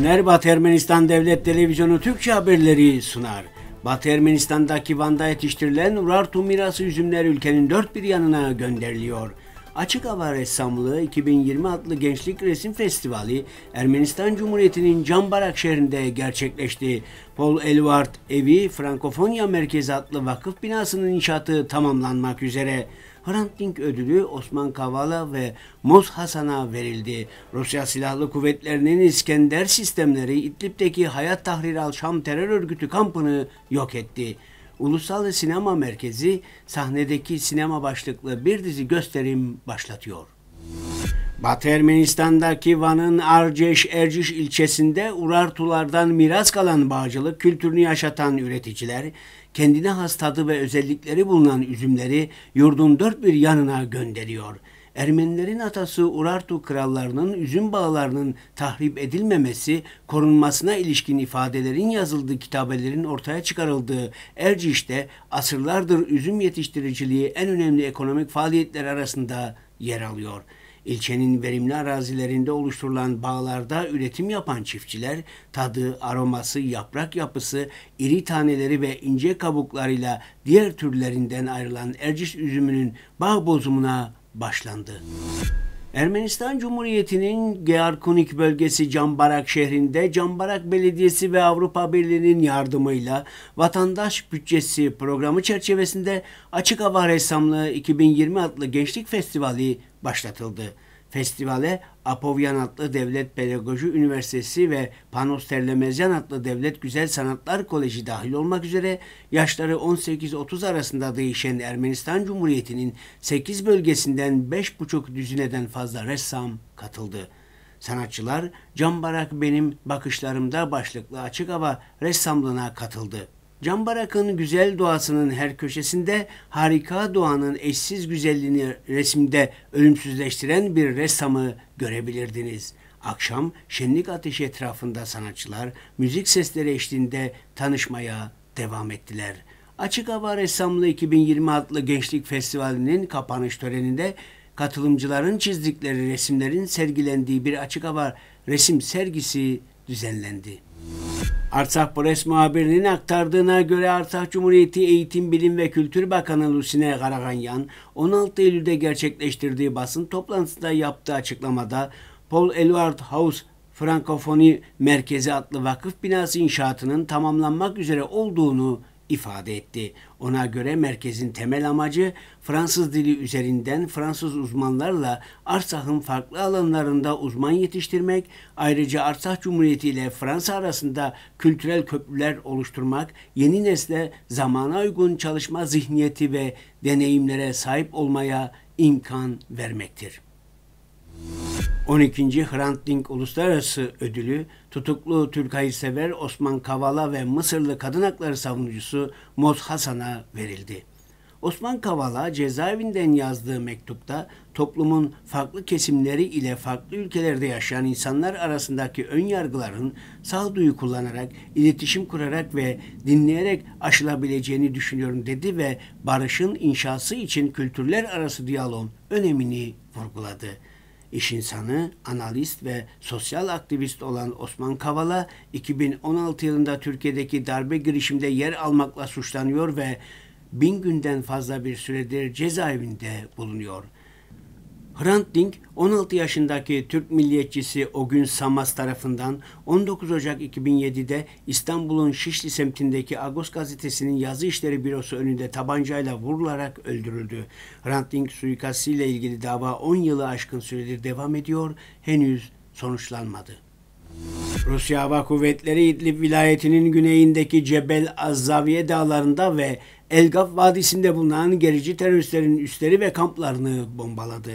günler Batı Ermenistan Devlet Televizyonu Türkçe haberleri sunar. Batı Ermenistan'daki Van'da yetiştirilen Urartu mirası üzümler ülkenin dört bir yanına gönderiliyor. Açık Hava Ressamlığı 2020 adlı Gençlik Resim Festivali Ermenistan Cumhuriyeti'nin Cambarak şehrinde gerçekleşti. Paul Elward evi Frankofonya Merkezi adlı vakıf binasının inşaatı tamamlanmak üzere. Hrant Dink ödülü Osman Kavala ve Moz Hasan'a verildi. Rusya Silahlı Kuvvetleri'nin İskender sistemleri İdlib'deki Hayat Tahrir al-Şam terör örgütü kampını yok etti. Ulusal Sinema Merkezi sahnedeki sinema başlıklı bir dizi gösterim başlatıyor. Batı Ermenistan'daki Van'ın Arceş Erciş ilçesinde Urartulardan miras kalan bağcılık kültürünü yaşatan üreticiler kendine has tadı ve özellikleri bulunan üzümleri yurdun dört bir yanına gönderiyor. Ermenilerin atası Urartu krallarının üzüm bağlarının tahrip edilmemesi, korunmasına ilişkin ifadelerin yazıldığı kitabelerin ortaya çıkarıldığı Erciş'te asırlardır üzüm yetiştiriciliği en önemli ekonomik faaliyetler arasında yer alıyor.'' İlçenin verimli arazilerinde oluşturulan bağlarda üretim yapan çiftçiler tadı, aroması, yaprak yapısı, iri taneleri ve ince kabuklarıyla diğer türlerinden ayrılan Erciş üzümünün bağ bozumuna başlandı. Ermenistan Cumhuriyeti'nin Gearkunik bölgesi Cambarak şehrinde Cambarak Belediyesi ve Avrupa Birliği'nin yardımıyla Vatandaş Bütçesi programı çerçevesinde Açık Hava Ressamlığı 2020 adlı Gençlik Festivali başlatıldı. Festivale Apovyan adlı Devlet Pedagoji Üniversitesi ve Panos Terlemezyan adlı Devlet Güzel Sanatlar Koleji dahil olmak üzere yaşları 18-30 arasında değişen Ermenistan Cumhuriyeti'nin 8 bölgesinden 5,5 düzineden fazla ressam katıldı. Sanatçılar Can Barak Benim Bakışlarımda başlıklı açık hava ressamlığına katıldı. Canbarak'ın güzel doğasının her köşesinde harika doğanın eşsiz güzelliğini resimde ölümsüzleştiren bir ressamı görebilirdiniz. Akşam şenlik ateşi etrafında sanatçılar müzik sesleri eşliğinde tanışmaya devam ettiler. Açık Hava Ressamlı 2020 adlı Gençlik Festivali'nin kapanış töreninde katılımcıların çizdikleri resimlerin sergilendiği bir açık hava resim sergisi düzenlendi. Artsakh Pres muhabirinin aktardığına göre Artsakh Cumhuriyeti Eğitim, Bilim ve Kültür Bakanı Lusine Karaganyan, 16 Eylül'de gerçekleştirdiği basın toplantısında yaptığı açıklamada Paul Eluard House Frankofoni Merkezi adlı vakıf binası inşaatının tamamlanmak üzere olduğunu ifade etti. Ona göre merkezin temel amacı Fransız dili üzerinden Fransız uzmanlarla Arsah'ın farklı alanlarında uzman yetiştirmek, ayrıca Arsah Cumhuriyeti ile Fransa arasında kültürel köprüler oluşturmak, yeni nesle zamana uygun çalışma zihniyeti ve deneyimlere sahip olmaya imkan vermektir. 12. Hrant Dink Uluslararası Ödülü tutuklu Türk hayırsever Osman Kavala ve Mısırlı kadın hakları savunucusu Moz Hasan'a verildi. Osman Kavala cezaevinden yazdığı mektupta toplumun farklı kesimleri ile farklı ülkelerde yaşayan insanlar arasındaki ön yargıların sağduyu kullanarak, iletişim kurarak ve dinleyerek aşılabileceğini düşünüyorum dedi ve barışın inşası için kültürler arası diyaloğun önemini vurguladı iş insanı, analist ve sosyal aktivist olan Osman Kavala 2016 yılında Türkiye'deki darbe girişimde yer almakla suçlanıyor ve bin günden fazla bir süredir cezaevinde bulunuyor.'' Hrant Dink 16 yaşındaki Türk milliyetçisi o gün Samas tarafından 19 Ocak 2007'de İstanbul'un Şişli semtindeki Agos gazetesinin yazı işleri bürosu önünde tabancayla vurularak öldürüldü. Hrant Dink suikastiyle ilgili dava 10 yılı aşkın süredir devam ediyor, henüz sonuçlanmadı. Rusya Hava Kuvvetleri İdlib vilayetinin güneyindeki Cebel Azzaviye dağlarında ve Elgaf Vadisi'nde bulunan gerici teröristlerin üsleri ve kamplarını bombaladı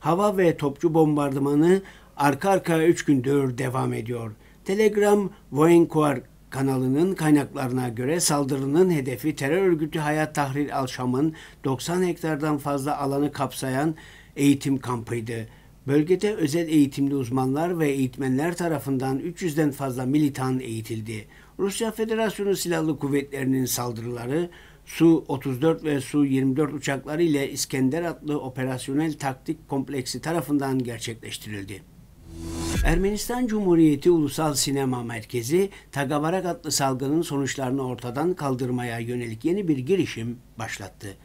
hava ve topçu bombardımanı arka arkaya 3 gündür devam ediyor. Telegram Voinkuar kanalının kaynaklarına göre saldırının hedefi terör örgütü Hayat Tahrir Al-Şam'ın 90 hektardan fazla alanı kapsayan eğitim kampıydı. Bölgede özel eğitimli uzmanlar ve eğitmenler tarafından 300'den fazla militan eğitildi. Rusya Federasyonu Silahlı Kuvvetleri'nin saldırıları Su-34 ve Su-24 uçakları ile İskender adlı operasyonel taktik kompleksi tarafından gerçekleştirildi. Ermenistan Cumhuriyeti Ulusal Sinema Merkezi, Tagabarak adlı salgının sonuçlarını ortadan kaldırmaya yönelik yeni bir girişim başlattı.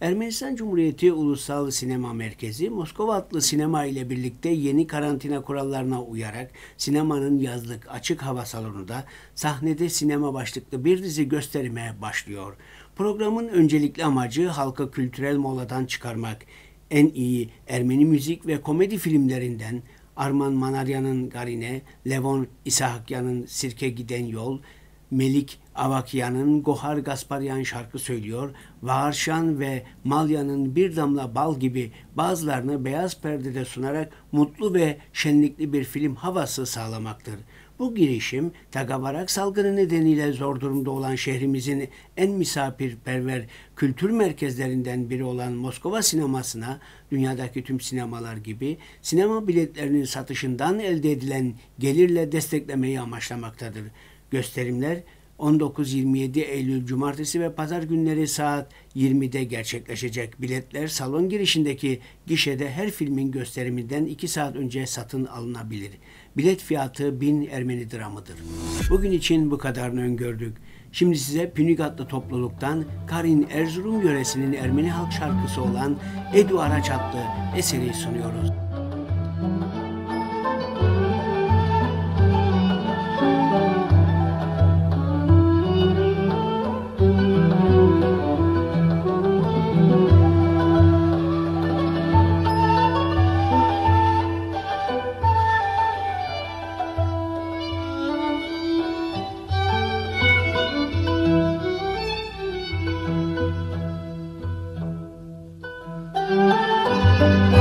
Ermenistan Cumhuriyeti Ulusal Sinema Merkezi, Moskova adlı sinema ile birlikte yeni karantina kurallarına uyarak sinemanın yazlık açık hava salonunda sahnede sinema başlıklı bir dizi gösterime başlıyor. Programın öncelikli amacı halka kültürel moladan çıkarmak, en iyi Ermeni müzik ve komedi filmlerinden Arman Manaryan'ın Garine, Levon İsahakyan'ın Sirke Giden Yol, Melik Avakyan'ın Gohar Gasparyan şarkı söylüyor, Vaharşan ve Malya'nın Bir Damla Bal gibi bazılarını beyaz perdede sunarak mutlu ve şenlikli bir film havası sağlamaktır. Bu girişim tagabarak salgını nedeniyle zor durumda olan şehrimizin en misafirperver kültür merkezlerinden biri olan Moskova sinemasına dünyadaki tüm sinemalar gibi sinema biletlerinin satışından elde edilen gelirle desteklemeyi amaçlamaktadır. Gösterimler 19-27 Eylül Cumartesi ve Pazar günleri saat 20'de gerçekleşecek. Biletler salon girişindeki gişede her filmin gösteriminden 2 saat önce satın alınabilir. Bilet fiyatı 1000 Ermeni dramıdır. Bugün için bu kadarını öngördük. Şimdi size Pünigatlı topluluktan Karin Erzurum yöresinin Ermeni halk şarkısı olan Edu Araç adlı eseri sunuyoruz.